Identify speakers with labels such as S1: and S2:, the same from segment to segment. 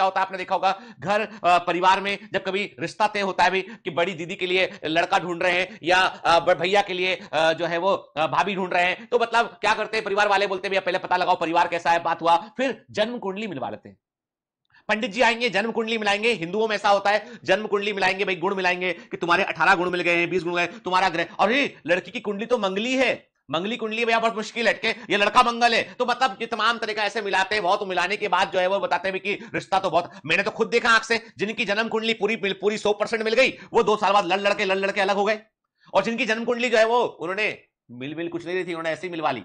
S1: क्या होता है आपने देखा होगा घर परिवार में जब कभी रिश्ता तय होता है भी कि बड़ी दीदी के लिए लड़का ढूंढ रहे हैं या भैया के लिए जो है वो भाभी ढूंढ रहे हैं तो मतलब क्या करते हैं परिवार वाले बोलते भैया पहले पता लगाओ परिवार कैसा है बात हुआ फिर जन्म कुंडली मिलवा लेते हैं पंडित जी आएंगे जन्म कुंडली मिलाएंगे हिंदुओं में ऐसा होता है जन्म कुंडली मिलाएंगे भाई गुण मिलाएंगे कि तुम्हारे अठारह गुण मिल गए हैं बीस गुण गए तुम्हारा ग्रह और ये लड़की की कुंडली तो मंगली है मंगली कुंडली में बहुत मुश्किल के ये लड़का मंगल है तो मतलब ये तमाम तरीका ऐसे मिलाते हैं बहुत मिलाने के बाद जो है वो बताते हैं कि रिश्ता तो बहुत मैंने तो खुद देखा आंख से जिनकी जन्म कुंडली पूरी पूरी सौ परसेंट मिल गई वो दो साल बाद लड़ लड़के लड़ लड़के अलग हो गए और जिनकी जन्म कुंडली जो है वो उन्होंने मिल मिल कुछ नहीं रही थी उन्होंने ऐसी मिलवा ली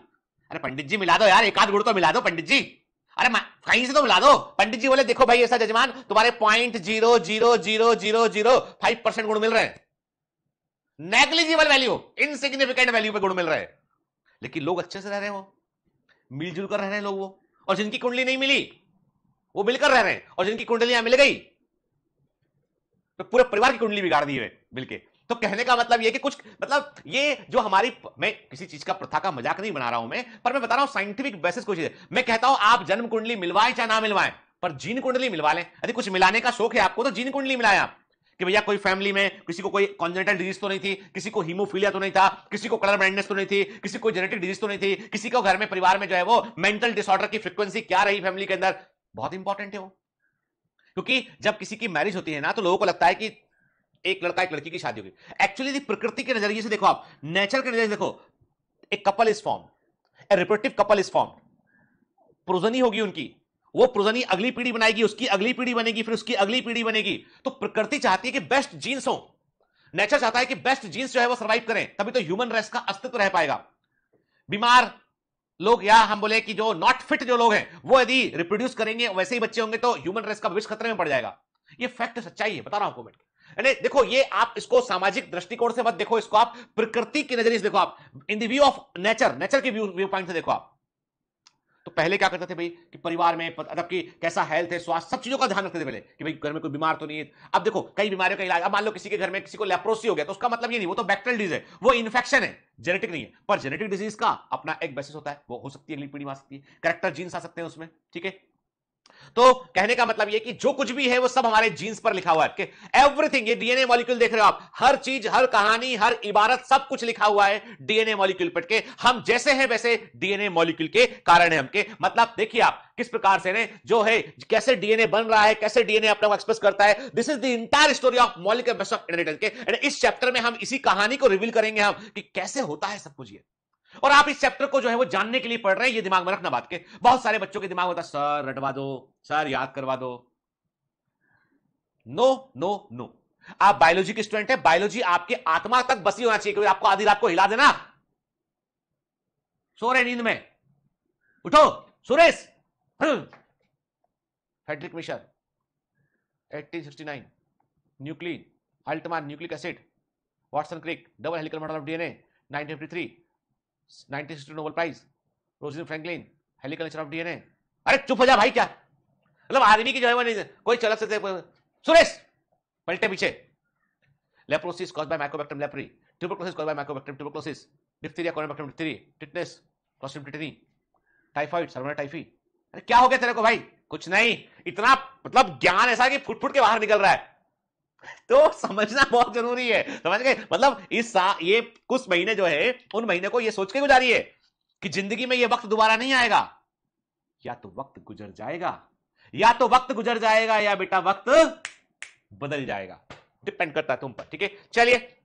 S1: अरे पंडित जी मिला दो यार एक आध गुड़ तो मिला दो पंडित जी अरे कहीं से तो मिला दो पंडित जी बोले देखो भाई ऐसा जजमान तुम्हारे point zero zero zero zero zero five percent गुण मिल रहे हैं नेग्लिजिबल वैल्यू इनसिग्निफिकेंट वैल्यू पे गुण मिल रहे हैं लेकिन लोग अच्छे से रह रहे हो मिलजुल कर रह रहे हैं लोग वो और जिनकी कुंडली नहीं मिली वो मिलकर रह रहे हैं और जिनकी कुंडलियां मिल गई तो पूरे परिवार की कुंडली बिगाड़ दी है मिलके तो कहने का मतलब ये कि कुछ मतलब ये जो हमारी मैं किसी चीज का प्रथा का मजाक नहीं बना रहा हूं मैं पर मैं बता रहा हूं साइंटिफिक बेसिस कोई चीज मैं कहता हूं आप जन्म कुंडली मिलवाए चाहे ना मिलवाएं पर जीन कुंडली मिलवा लें यदि कुछ मिलाने का शौक है आपको तो जीन कुंडली मिलाए आप कि भैया कोई फैमिली में किसी को कोई कॉन्जेनेटल डिजीज तो नहीं थी किसी को हीमोफीलिया तो नहीं था किसी को कलर ब्लाइंडनेस तो नहीं थी किसी को जेनेटिक डिजीज तो नहीं थी किसी को घर में परिवार में जो है वो मेंटल डिसऑर्डर की फ्रिक्वेंसी क्या रही फैमिली के अंदर बहुत इंपॉर्टेंट है वो क्योंकि जब किसी की मैरिज होती है ना तो लोगों को लगता है कि एक लड़का एक लड़की की शादी होगी एक्चुअली प्रकृति के नजरिए से देखो आप नेचर के नजरिए देखो एक couple is form a reproductive couple is form progeny होगी उनकी वो प्रोजनी अगली पीढ़ी बनाएगी उसकी अगली पीढ़ी बनेगी फिर उसकी अगली पीढ़ी बनेगी तो प्रकृति चाहती है कि बेस्ट जीन्स हो नेचर चाहता है कि बेस्ट जीन्स जो है वो सर्वाइव करें तभी तो ह्यूमन रेस का अस्तित्व रह पाएगा बीमार लोग या हम बोले कि जो नॉट फिट जो लोग हैं वो यदि रिप्रोड्यूस करेंगे वैसे ही बच्चे होंगे तो ह्यूमन रेस का भविष्य खतरे में पड़ जाएगा ये फैक्ट सच्चाई है बता रहा हूं आपको देखो ये आप इसको सामाजिक दृष्टिकोण से मत देखो इसको आप प्रकृति की नजरिए से देखो आप in the view of nature nature के व्यू पॉइंट से देखो आप तो पहले क्या करते थे भाई कि परिवार में मतलब कि कैसा हेल्थ है स्वास्थ्य सब चीज़ों का ध्यान रखते थे पहले कि भाई घर में कोई बीमार तो नहीं है अब देखो कई बीमारियों का इलाज अब मान लो किसी के घर में किसी को लेप्रोसी हो गया तो उसका मतलब ये नहीं वो तो बैक्टेरियल डिजीज है वो इन्फेक्शन है जेनेटिक नहीं है पर जेनेटिक डिजीज का अपना एक बेसिस होता है वो हो सकती है अगली पीढ़ी में आ सकती है करेक्टर जीन्स आ सकते हैं उसमें ठीक है तो कहने का मतलब ये कि जो कुछ भी है वो सब हमारे जीन्स पर लिखा हुआ है एवरीथिंग ये डीएनए मॉलिक्यूल देख रहे हो आप हर चीज हर कहानी हर इबारत सब कुछ लिखा हुआ है डीएनए मॉलिक्यूल पर के हम जैसे हैं वैसे डीएनए मॉलिक्यूल के कारण है हमके मतलब देखिए आप किस प्रकार से ने जो है कैसे डीएनए बन रहा है कैसे डीएनए अपने एक्सप्रेस करता है this is the entire story of molecule and इस चैप्टर में हम इसी कहानी को रिवील करेंगे हम कि कैसे होता है सब कुछ ये और आप इस चैप्टर को जो है वो जानने के लिए पढ़ रहे हैं ये दिमाग में रखना बात के बहुत सारे बच्चों के दिमाग होता सर रटवा दो सर याद करवा दो नो नो नो आप बायोलॉजी के स्टूडेंट हैं बायोलॉजी आपके आत्मा तक बसी होना चाहिए क्योंकि आपको आधी रात को हिला देना सो रहे नींद में उठो Suresh Friedrich Miescher 1869 nuclein Altmann nucleic acid Watson Crick double helical model of DNA 1953 nineteen Nobel prize Rosalind Franklin helical structure of DNA अरे चुप हो जा भाई क्या मतलब आदमी की जो है वो नहीं कोई चल सकते सुरेश पलटे पीछे leprosy cause by mycobacterium leprae tuberculosis cause by mycobacterium tuberculosis diphtheria corynebacterium diphtheriae tetanus clostridium tetani typhoid salmonella typhi अरे क्या हो गया तेरे को भाई कुछ नहीं इतना मतलब ज्ञान ऐसा कि फुट फुट के बाहर निकल रहा है तो समझना बहुत जरूरी है समझ गए मतलब इस सा ये कुछ महीने जो है उन महीने को ये सोच के गुजारी है कि जिंदगी में ये वक्त दोबारा नहीं आएगा या तो वक्त गुजर जाएगा या तो वक्त गुजर जाएगा या बेटा वक्त बदल जाएगा डिपेंड करता है तुम पर ठीक है चलिए